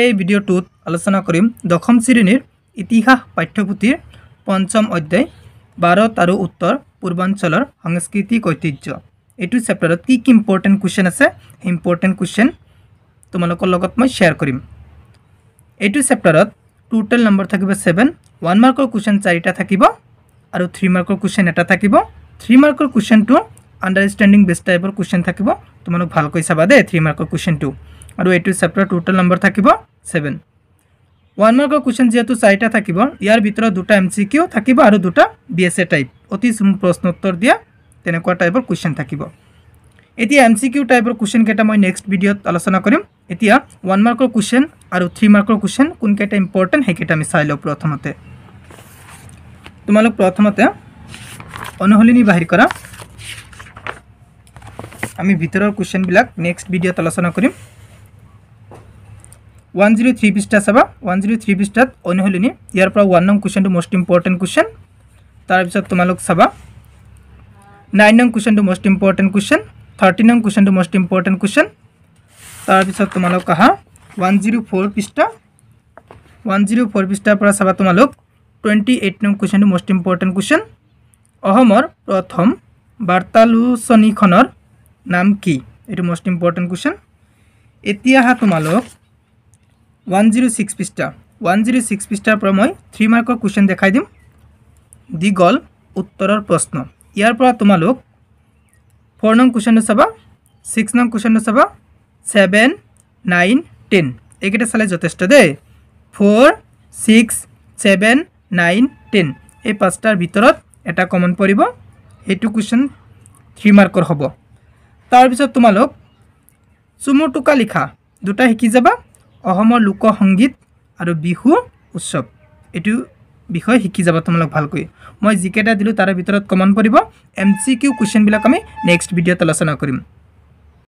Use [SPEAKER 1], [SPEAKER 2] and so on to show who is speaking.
[SPEAKER 1] এই ভিডিঅ'টোত আলোচনা কৰিম দশম শ্ৰেণীৰ ইতিহাস পাঠ্যপুথিৰ পঞ্চম অধ্যায় ভাৰত আৰু উত্তৰ পূৰ্বাঞ্চলৰ সাংস্কৃতিক ঐতিহ্য এইটো চেপ্টাৰত কি কি ইম্পৰ্টেণ্ট কুৱেশ্যন আছে ইম্পৰ্টেণ্ট কুৱেশ্যন তোমালোকৰ লগত মই শ্বেয়াৰ কৰিম এইটো চেপ্টাৰত টোটেল নম্বৰ থাকিব ছেভেন ওৱান মাৰ্কৰ কুৱেশ্যন চাৰিটা থাকিব আৰু থ্ৰী মাৰ্কৰ কুৱেশ্যন এটা থাকিব থ্ৰী মাৰ্কৰ কুৱেশ্যনটো আণ্ডাৰষ্টেণ্ডিং বেষ্ট টাইপৰ কুৱেশ্যন থাকিব তোমালোক ভালকৈ চাবা দেই থ্ৰী মাৰ্কৰ কুৱেশ্যনটো আৰু এইটো চেপ্টাৰ টোটেল নম্বৰ থাকিব ছেভেন ওৱান মাৰ্কৰ কুৱেশ্যন যিহেতু চাৰিটা থাকিব ইয়াৰ ভিতৰত দুটা এম চি কিউ থাকিব আৰু দুটা বি এছ এ টাইপ অতি প্ৰশ্নোত্তৰ দিয়া তেনেকুৱা টাইপৰ কুৱেশ্যন থাকিব এতিয়া এম চি কিউ টাইপৰ কুৱেশ্যনকেইটা মই নেক্সট ভিডিঅ'ত আলোচনা কৰিম এতিয়া ওৱান মাৰ্কৰ কুৱেশ্যন আৰু থ্ৰী মাৰ্কৰ কুৱেশ্যন কোনকেইটা ইম্পৰ্টেণ্ট সেইকেইটা আমি চাই লওঁ প্ৰথমতে তোমালোক প্ৰথমতে অনুশলিনী বাহিৰ কৰা আমি ভিতৰৰ কুৱেশ্যনবিলাক নেক্সট ভিডিঅ'ত আলোচনা কৰিম ওৱান জিৰ' থ্ৰী পৃষ্ঠা চাবা ওৱান জিৰ' থ্ৰী পৃষ্ঠাত অনুশীলনী ইয়াৰ পৰা ওৱান নং কুৱেশ্যনটো মষ্ট ইম্পৰ্টেণ্ট কুৱেশ্যন তাৰপিছত তোমালোক চাবা নাইন নং কুৱেশ্যনটো মষ্ট ইম্পৰ্টেণ্ট কুৱেশ্যন থাৰ্টিন নং কুৱেশ্যনটো মষ্ট ইম্পৰ্টেণ্ট কুৱেশ্যন তাৰপিছত তোমালোক আহা ওৱান জিৰ' ফ'ৰ পৃষ্ঠা ওৱান জিৰ' ফ'ৰ পৃষ্ঠাৰ পৰা চাবা তোমালোক টুৱেণ্টি এইট নং কুৱেশ্যনটো মষ্ট ইম্পৰ্টেণ্ট কুৱেশ্যন অসমৰ প্ৰথম বাৰ্তালোচনীখনৰ নাম কি এইটো মষ্ট ইম্পৰ্টেণ্ট কুৱেশ্যন এতিয়া আহা তোমালোক ওৱান জিৰ' ছিক্স পৃষ্ঠা ওৱান জিৰ' ছিক্স পৃষ্ঠাৰ পৰা মই থ্ৰী মাৰ্কৰ কুৱেশ্যন দেখাই দিম দীঘল উত্তৰৰ প্ৰশ্ন ইয়াৰ পৰা তোমালোক ফ'ৰ নং কুৱেশ্যনটো চাবা ছিক্স নং কুৱেশ্যনটো চাবা ছেভেন নাইন টেন এইকেইটা চালে যথেষ্ট দেই four six seven nine ten এই পাঁচটাৰ ভিতৰত এটা কমন পৰিব সেইটো কুৱেশ্যন থ্ৰী মাৰ্কৰ হ'ব তাৰপিছত তোমালোক চুমু টোকা লিখা দুটা শিকি যাবা অসমৰ লোক সংগীত আৰু বিহু উৎসৱ এইটো বিষয়ে শিকি যাব তোমালোক ভালকৈ মই যিকেইটা দিলোঁ তাৰে ভিতৰত কমন পৰিব এম চি কিউ কুৱেশ্যনবিলাক আমি নেক্সট ভিডিঅ'ত আলোচনা কৰিম